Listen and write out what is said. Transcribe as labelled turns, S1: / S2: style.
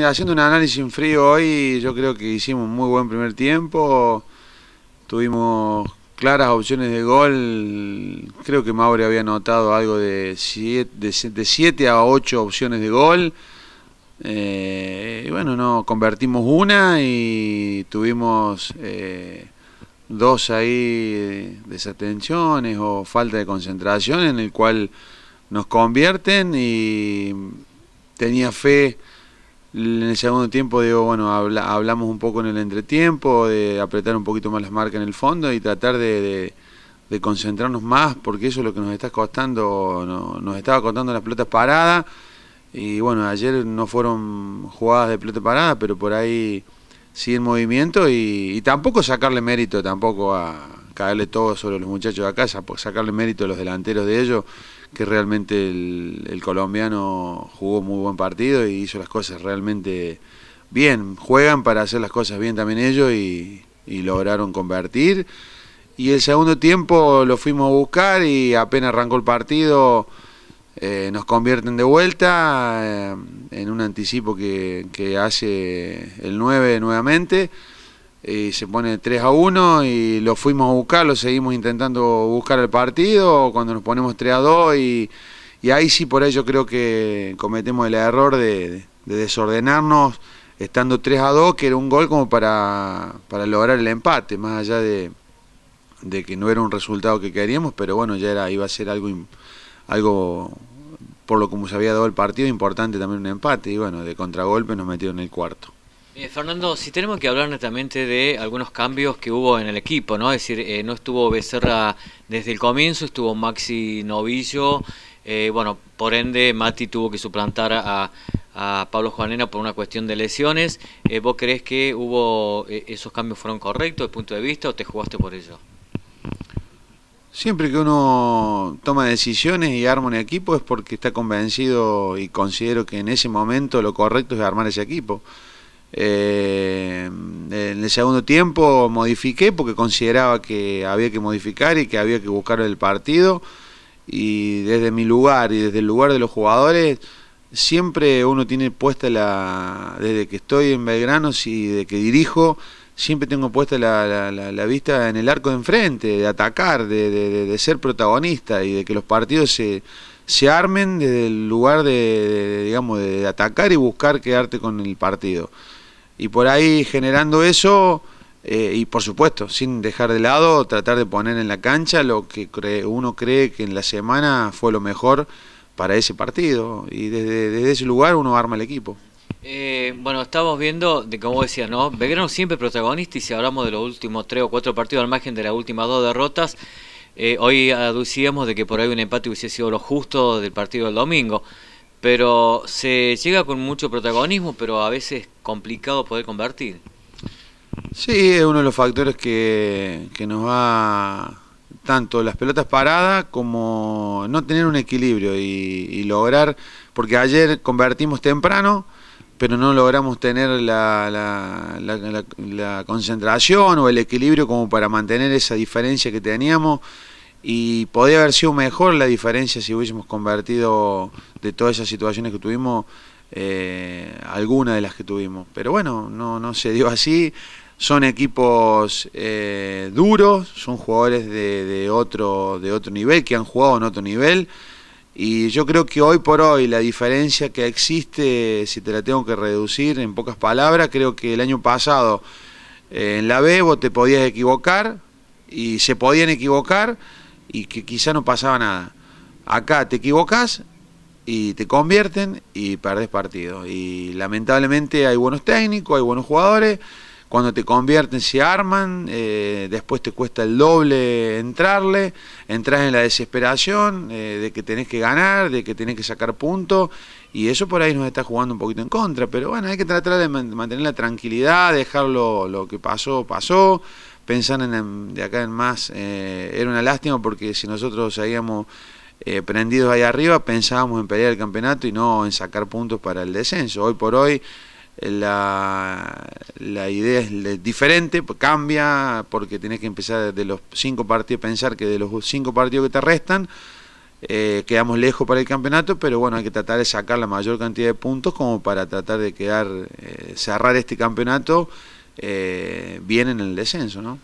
S1: Haciendo un análisis en frío hoy, yo creo que hicimos un muy buen primer tiempo. Tuvimos claras opciones de gol. Creo que Maure había notado algo de 7 a 8 opciones de gol. Eh, y bueno, no convertimos una y tuvimos eh, dos ahí eh, desatenciones o falta de concentración en el cual nos convierten y tenía fe en el segundo tiempo, digo, bueno, hablamos un poco en el entretiempo, de apretar un poquito más las marcas en el fondo y tratar de, concentrarnos más, porque eso es lo que nos está costando, nos estaba costando las pelotas paradas. Y bueno, ayer no fueron jugadas de pelota parada, pero por ahí sí en movimiento y, tampoco sacarle mérito tampoco a caerle todo sobre los muchachos de acá, sacarle mérito a los delanteros de ellos que realmente el, colombiano jugó muy buen partido y hizo las cosas realmente bien. Juegan para hacer las cosas bien también ellos y, lograron convertir. Y el segundo tiempo lo fuimos a buscar y apenas arrancó el partido eh, nos convierten de vuelta eh, en un anticipo que, que hace el 9 nuevamente y se pone 3 a 1 y lo fuimos a buscar, lo seguimos intentando buscar el partido, cuando nos ponemos 3 a 2 y, ahí sí por ahí yo creo que cometemos el error de, desordenarnos estando 3 a 2, que era un gol como para, lograr el empate, más allá de, que no era un resultado que queríamos, pero bueno, ya era iba a ser algo, algo por lo como se había dado el partido, importante también un empate, y bueno, de contragolpe nos metieron en el cuarto.
S2: Eh, Fernando, si tenemos que hablar netamente de algunos cambios que hubo en el equipo, ¿no? Es decir, eh, no estuvo Becerra desde el comienzo, estuvo Maxi Novillo, eh, bueno, por ende Mati tuvo que suplantar a, Pablo Juanena por una cuestión de lesiones. ¿Vos crees que hubo esos cambios fueron correctos desde el punto de vista o te jugaste por ello?
S1: Siempre que uno toma decisiones y arma un equipo es porque está convencido y considero que en ese momento lo correcto es armar ese equipo. Eh, en el segundo tiempo modifiqué porque consideraba que había que modificar y que había que buscar el partido. Y desde mi lugar y desde el lugar de los jugadores, siempre uno tiene puesta la. Desde que estoy en Belgrano y de que dirijo, siempre tengo puesta la, vista en el arco de enfrente, de atacar, de, ser protagonista y de que los partidos se, se armen desde el lugar de digamos, de atacar y buscar quedarte con el partido y por ahí generando eso eh, y por supuesto sin dejar de lado tratar de poner en la cancha lo que cree, uno cree que en la semana fue lo mejor para ese partido y desde, ese lugar uno arma el equipo.
S2: Eh, bueno, estamos viendo, de como decía ¿no? Belgrano siempre protagonista y si hablamos de los últimos tres o cuatro partidos al margen de las últimas dos derrotas, eh, hoy aducíamos de que por ahí un empate hubiese sido lo justo del partido del domingo pero se llega con mucho protagonismo, pero a veces es complicado poder convertir.
S1: Sí, es uno de los factores que, nos va tanto las pelotas paradas como no tener un equilibrio y, lograr, porque ayer convertimos temprano, pero no logramos tener la, la, concentración o el equilibrio como para mantener esa diferencia que teníamos y podría haber sido mejor la diferencia si hubiésemos convertido de todas esas situaciones que tuvimos, eh, alguna de las que tuvimos. Pero bueno, no, se dio así. Son equipos eh, duros, son jugadores de, otro, de otro nivel, que han jugado en otro nivel. Y yo creo que hoy por hoy la diferencia que existe, si te la tengo que reducir en pocas palabras, creo que el año pasado eh, en la bebo te podías equivocar y se podían equivocar y que quizá no pasaba nada. Acá te equivocas y te convierten y perdés partido. Y lamentablemente hay buenos técnicos, hay buenos jugadores. Cuando te convierten se arman, eh, después te cuesta el doble entrarle, entras en la desesperación eh, de que tenés que ganar, de que tenés que sacar puntos, y eso por ahí nos está jugando un poquito en contra, pero bueno, hay que tratar de mantener la tranquilidad, dejar lo que pasó, pasó, pensar em, de acá en más eh, era una lástima porque si nosotros habíamos eh, prendidos ahí arriba pensábamos en pelear el campeonato y no en sacar puntos para el descenso. Hoy por hoy eh, la, la idea es diferente, pues cambia porque tienes que empezar de los cinco partidos, pensar que de los cinco partidos que te restan eh, quedamos lejos para el campeonato, pero bueno, hay que tratar de sacar la mayor cantidad de puntos como para tratar de quedar, cerrar este campeonato eh, vienen en el descenso, ¿no?